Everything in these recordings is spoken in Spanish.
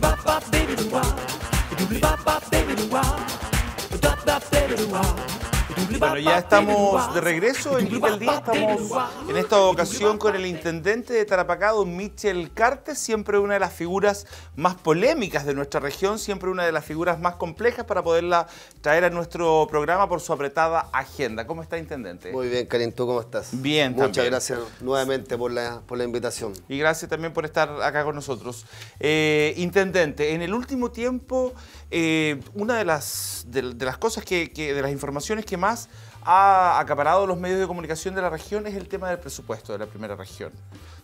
doobly bop bop baby do wah, doobly bop bop baby do wah, bop bop baby do wah. Bueno, ya estamos de regreso en Vita el Día. Estamos en esta ocasión con el intendente de Tarapacá, don Michel Cartes, siempre una de las figuras más polémicas de nuestra región, siempre una de las figuras más complejas para poderla traer a nuestro programa por su apretada agenda. ¿Cómo está, intendente? Muy bien, Karin, ¿tú cómo estás? Bien, Muchas gracias nuevamente por la, por la invitación. Y gracias también por estar acá con nosotros. Eh, intendente, en el último tiempo, eh, una de las, las cosas que, de las informaciones que más ha acaparado los medios de comunicación de la región es el tema del presupuesto de la primera región,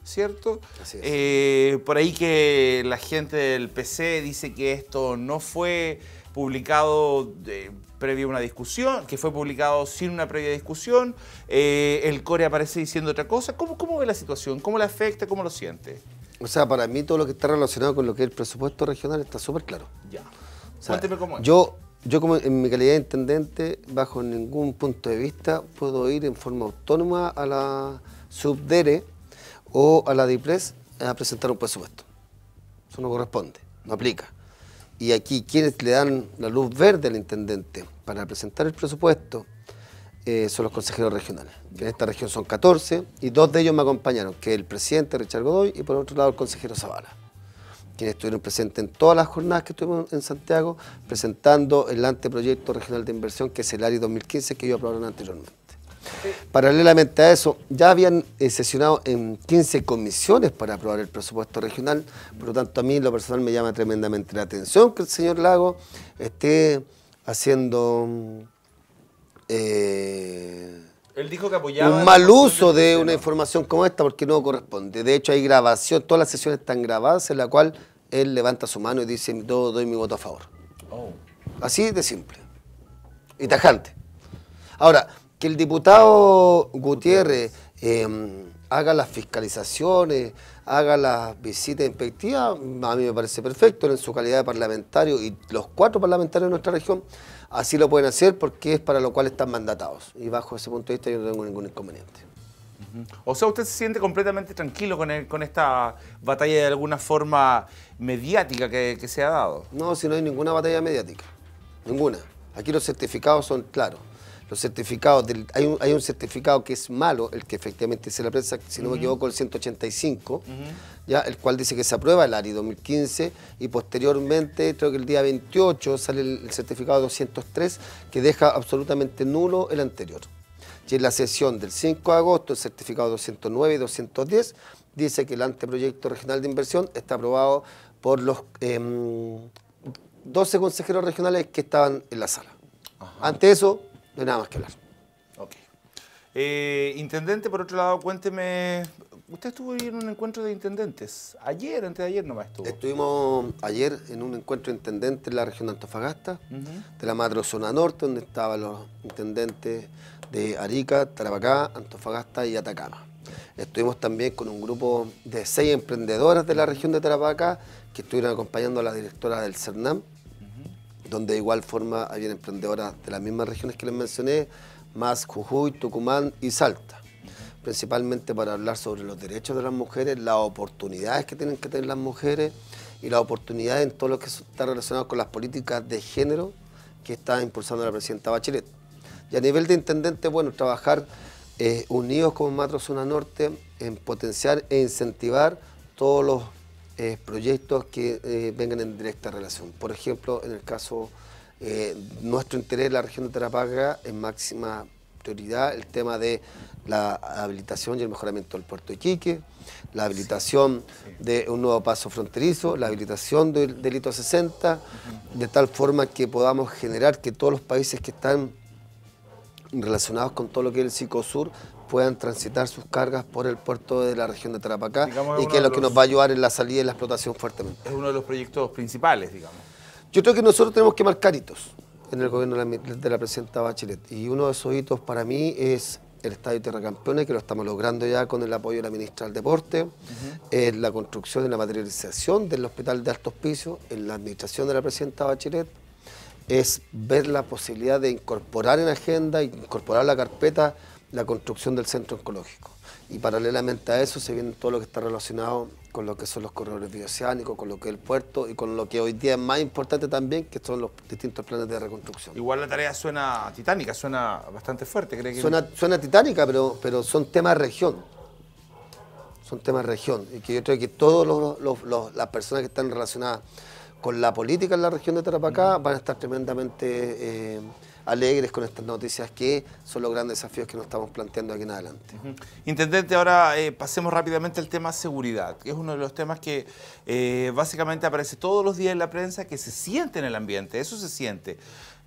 ¿cierto? Eh, por ahí que la gente del PC dice que esto no fue publicado previo a una discusión, que fue publicado sin una previa discusión, eh, el core aparece diciendo otra cosa. ¿Cómo, ve la situación? ¿Cómo la afecta? ¿Cómo lo siente? O sea, para mí todo lo que está relacionado con lo que es el presupuesto regional está súper claro. Ya. Cuénteme cómo es. Yo yo como en mi calidad de intendente, bajo ningún punto de vista, puedo ir en forma autónoma a la subdere o a la DIPRES a presentar un presupuesto. Eso no corresponde, no aplica. Y aquí quienes le dan la luz verde al intendente para presentar el presupuesto eh, son los consejeros regionales. En esta región son 14 y dos de ellos me acompañaron, que es el presidente Richard Godoy y por otro lado el consejero Zavala quienes estuvieron presentes en todas las jornadas que estuvimos en Santiago, presentando el anteproyecto regional de inversión, que es el ARI 2015, que ellos aprobaron anteriormente. Paralelamente a eso, ya habían eh, sesionado en 15 comisiones para aprobar el presupuesto regional, por lo tanto a mí lo personal me llama tremendamente la atención que el señor Lago esté haciendo... Eh, él dijo que apoyaba. Un mal uso de, una información como esta porque no corresponde. De hecho, hay grabación, todas las sesiones están grabadas en la cual él levanta su mano y dice: Yo doy mi voto a favor. Oh. Así de simple y tajante. Ahora, que el diputado Gutiérrez. Em, haga las fiscalizaciones, haga las visitas inspectivas, a mí me parece perfecto en su calidad de parlamentario y los cuatro parlamentarios de nuestra región así lo pueden hacer porque es para lo cual están mandatados y bajo ese punto de vista yo no tengo ningún inconveniente. O sea, usted se siente completamente tranquilo con, esta batalla de alguna forma mediática que se ha dado. No, si no hay ninguna batalla mediática, ninguna. Aquí los certificados son claros los certificados, del, hay, un, certificado que es malo, el que efectivamente dice la prensa, si no me equivoco, el 185, ya, el cual dice que se aprueba el ARI 2015 y posteriormente, creo que el día 28 sale el, certificado 203 que deja absolutamente nulo el anterior. Y en la sesión del 5 de agosto, el certificado 209 y 210 dice que el anteproyecto regional de inversión está aprobado por los 12 em, consejeros regionales que estaban en la sala. Ante eso, no hay nada más que hablar. Ok. Eh, intendente, por otro lado, cuénteme, usted estuvo en un encuentro de intendentes, ayer, antes de ayer nomás estuvo. Estuvimos ayer en un encuentro de intendentes en la región de Antofagasta, de la Madre zona norte, donde estaban los intendentes de Arica, Tarapacá, Antofagasta y Atacama. Estuvimos también con un grupo de seis emprendedoras de la región de Tarapacá que estuvieron acompañando a la directora del CERNAM, donde de igual forma hay emprendedoras de las mismas regiones que les mencioné, más Jujuy, Tucumán y Salta, principalmente para hablar sobre los derechos de las mujeres, las oportunidades que tienen que tener las mujeres y las oportunidades en todo lo que está relacionado con las políticas de género que está impulsando la presidenta Bachelet. Y a nivel de intendente, bueno, trabajar eh, unidos como Matro Zona Norte en potenciar e incentivar todos los eh, proyectos que eh, vengan en directa relación. Por ejemplo, en el caso, eh, nuestro interés la región de Tarapacá en máxima prioridad el tema de la habilitación y el mejoramiento del puerto de Iquique, la habilitación de un nuevo paso fronterizo, la habilitación del delito 60, de tal forma que podamos generar que todos los países que están relacionados con todo lo que es el CICOSUR puedan transitar sus cargas por el puerto de la región de Tarapacá y que es lo que nos va a ayudar en la salida y la explotación fuertemente. Es uno de los proyectos principales, digamos. Yo creo que nosotros tenemos que marcar hitos en el gobierno de la, presidenta Bachelet y uno de esos hitos para mí es el Estadio Tierra Campeones, que lo estamos logrando ya con el apoyo de la ministra del Deporte, eh, la construcción y la materialización del Hospital de altos pisos en la administración de la presidenta Bachelet, es ver la posibilidad de incorporar en agenda, incorporar la carpeta la construcción del centro ecológico Y paralelamente a eso se viene todo lo que está relacionado con lo que son los corredores bioceánicos, con lo que es el puerto y con lo que hoy día es más importante también, que son los distintos planes de reconstrucción. Igual la tarea suena titánica, suena bastante fuerte, Suena, titánica, pero, pero son temas de región. Son temas de región. Y que yo creo que todas las personas que están relacionadas con la política en la región de Tarapacá, van a estar tremendamente eh, alegres con estas noticias que son los grandes desafíos que nos estamos planteando aquí en adelante. Intendente, ahora eh, pasemos rápidamente al tema seguridad, que es uno de los temas que eh, básicamente aparece todos los días en la prensa, que se siente en el ambiente, eso se siente.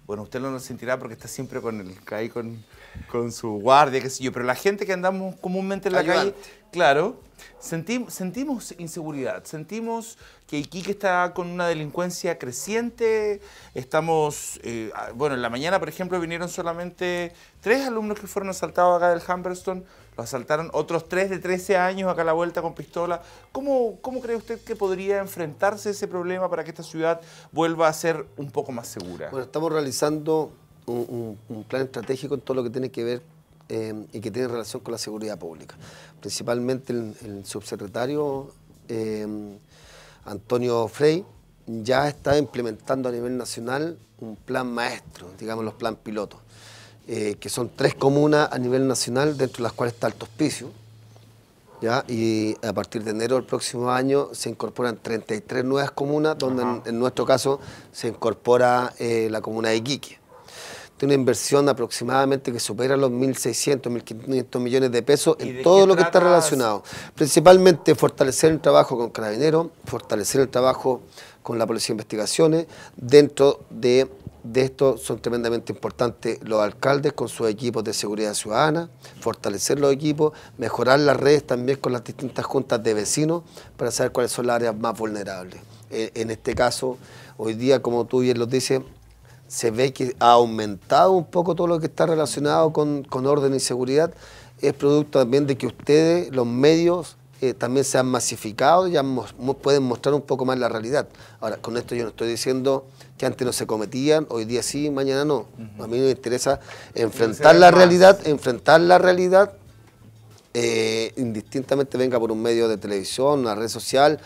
Bueno, usted no lo sentirá porque está siempre con el CAI, con, con su guardia, qué sé yo, pero la gente que andamos comúnmente en la calle Claro. sentimos inseguridad, sentimos que Iquique está con una delincuencia creciente. Estamos, eh, bueno, en la mañana, por ejemplo, vinieron solamente tres alumnos que fueron asaltados acá del Humberston. Los asaltaron otros tres de 13 años acá a la vuelta con pistola. ¿Cómo, cree usted que podría enfrentarse ese problema para que esta ciudad vuelva a ser un poco más segura? Bueno, estamos realizando un plan estratégico en todo lo que tiene que ver Em, y que tiene relación con la seguridad pública. Principalmente el, subsecretario em, Antonio Frey ya está implementando a nivel nacional un plan maestro, digamos los plan pilotos, eh, que son tres comunas a nivel nacional, dentro de las cuales está Alto Hospicio, y a partir de enero del próximo año se incorporan 33 nuevas comunas, donde en, nuestro caso se incorpora eh, la comuna de Iquique de una inversión aproximadamente que supera los 1.600, 1.500 millones de pesos en todo lo que está relacionado. Principalmente fortalecer el trabajo con carabineros, fortalecer el trabajo con la Policía de Investigaciones. Dentro de, de esto son tremendamente importantes los alcaldes con sus equipos de seguridad ciudadana, fortalecer los equipos, mejorar las redes también con las distintas juntas de vecinos para saber cuáles son las áreas más vulnerables. Eh, en este caso, hoy día, como tú bien lo dices, se ve que ha aumentado un poco todo lo que está relacionado con, orden y seguridad, es producto también de que ustedes, los medios, eh, también se han masificado y pueden mostrar un poco más la realidad. Ahora, con esto yo no estoy diciendo que antes no se cometían, hoy día sí, mañana no. A mí me interesa enfrentar la realidad, enfrentar la realidad, eh, indistintamente venga por un medio de televisión, una red social,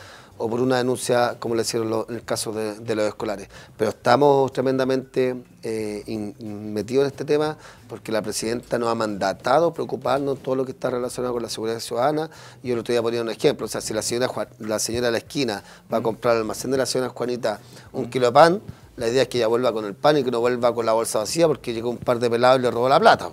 o por una denuncia como le hicieron en el caso de, los escolares. Pero estamos tremendamente eh, metidos en este tema porque la presidenta nos ha mandatado preocuparnos todo lo que está relacionado con la seguridad ciudadana. Y yo lo estoy poniendo un ejemplo. O sea, si la señora, la señora de la esquina va a comprar al almacén de la señora Juanita un kilo de pan, la idea es que ella vuelva con el pan y que no vuelva con la bolsa vacía porque llegó un par de pelados y le robó la plata.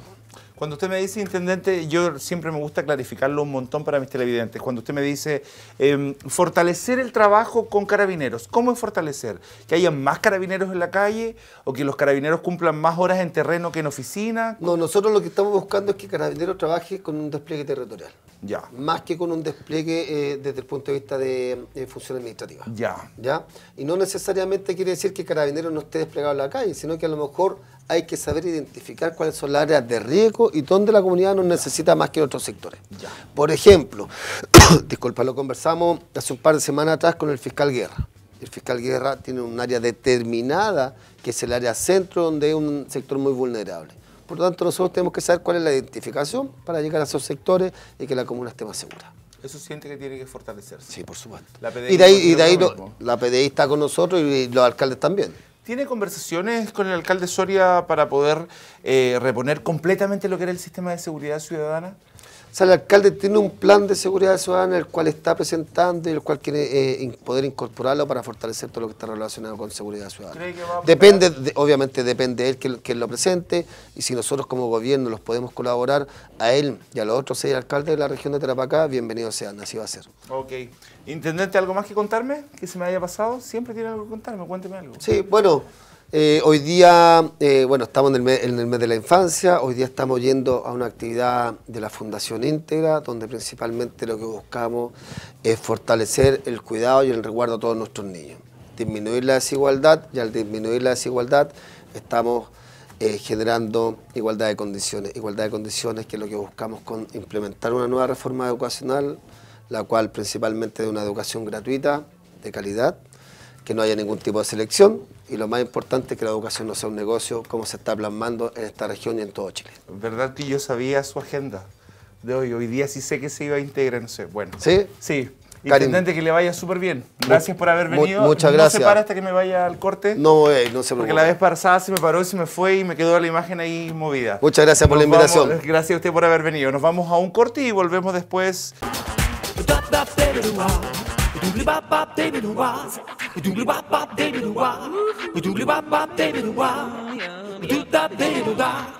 Cuando usted me dice intendente, yo siempre me gusta clarificarlo un montón para mis televidentes. Cuando usted me dice em, fortalecer el trabajo con carabineros, ¿cómo es fortalecer? ¿Que haya más carabineros en la calle o que los carabineros cumplan más horas en terreno que en oficina? No, nosotros lo que estamos buscando es que carabineros trabaje con un despliegue territorial. Ya. Más que con un despliegue eh, desde el punto de vista de eh, función administrativa. Ya. ya. Y no necesariamente quiere decir que carabineros no esté desplegado en la calle, sino que a lo mejor hay que saber identificar cuáles son las áreas de riesgo y dónde la comunidad nos necesita más que en otros sectores. Por ejemplo, disculpa, lo conversamos hace un par de semanas atrás con el fiscal Guerra. El fiscal Guerra tiene un área determinada, que es el área centro, donde es un sector muy vulnerable. Por lo tanto, nosotros tenemos que saber cuál es la identificación para llegar a esos sectores y que la comuna esté más segura. Eso siente que tiene que fortalecerse. Sí, por supuesto. La y de ahí, la PDI está con nosotros y los alcaldes también. ¿Tiene conversaciones con el alcalde Soria para poder eh, reponer completamente lo que era el sistema de seguridad ciudadana? O sea, el alcalde tiene un plan de seguridad ciudadana el cual está presentando y el cual quiere eh, poder incorporarlo para fortalecer todo lo que está relacionado con seguridad ciudadana. Depende, obviamente depende de él que, lo presente y si nosotros como gobierno los podemos colaborar a él y a los otros seis alcaldes de la región de Tarapacá, bienvenido sean, así va a ser. Ok. Intendente, ¿algo más que contarme? ¿Que se me haya pasado? Siempre tiene algo que contarme, cuénteme algo. Sí, bueno... Eh, hoy día, eh, bueno, estamos en el, mes, de la infancia, hoy día estamos yendo a una actividad de la Fundación Íntegra, donde principalmente lo que buscamos es fortalecer el cuidado y el resguardo a todos nuestros niños, disminuir la desigualdad y al disminuir la desigualdad estamos eh, generando igualdad de condiciones, igualdad de condiciones que es lo que buscamos con implementar una nueva reforma educacional, la cual principalmente de una educación gratuita, de calidad, que no haya ningún tipo de selección y lo más importante es que la educación no sea un negocio como se está plasmando en esta región y en todo Chile. ¿Verdad que yo sabía su agenda de hoy? Hoy día sí sé que se iba a integrar, no sé, bueno. ¿Sí? Sí. Intendente, que le vaya súper bien. Gracias por haber venido. Muchas gracias. No se para hasta que me vaya al corte. No, no se preocupe. Porque la vez pasada se me paró y se me fue y me quedó la imagen ahí movida. Muchas gracias por la invitación. gracias a usted por haber venido. Nos vamos a un corte y volvemos después. doobly wop wop, baby, do wop. We doobly wop wop, baby, do wop. We doop da, baby, do wop.